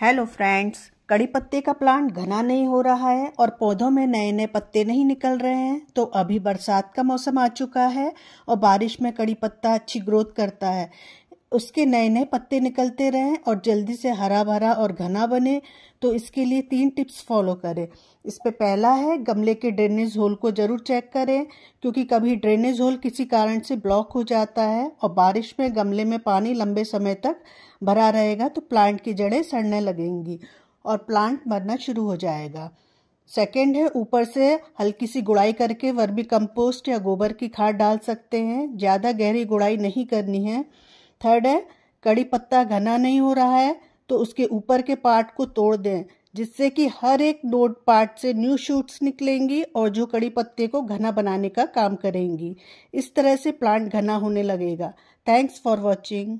hello friends कड़ी पत्ते का प्लांट घना नहीं हो रहा है और पौधों में नए नए पत्ते नहीं निकल रहे हैं तो अभी बरसात का मौसम आ चुका है और बारिश में कड़ी पत्ता अच्छी ग्रोथ करता है उसके नए नए पत्ते निकलते रहें और जल्दी से हरा भरा और घना बने तो इसके लिए तीन टिप्स फॉलो करें इस पे पहला है गमले के ड्रेनेज होल को ज़रूर चेक करें क्योंकि कभी ड्रेनेज होल किसी कारण से ब्लॉक हो जाता है और बारिश में गमले में पानी लंबे समय तक भरा रहेगा तो प्लांट की जड़ें सड़ने लगेंगी और प्लांट मरना शुरू हो जाएगा सेकेंड है ऊपर से हल्की सी गुड़ाई करके वर्मी कंपोस्ट या गोबर की खाद डाल सकते हैं ज़्यादा गहरी गुड़ाई नहीं करनी है थर्ड है कड़ी पत्ता घना नहीं हो रहा है तो उसके ऊपर के पार्ट को तोड़ दें जिससे कि हर एक नोड पार्ट से न्यू शूट्स निकलेंगी और जो कड़ी पत्ते को घना बनाने का काम करेंगी इस तरह से प्लांट घना होने लगेगा थैंक्स फॉर वॉचिंग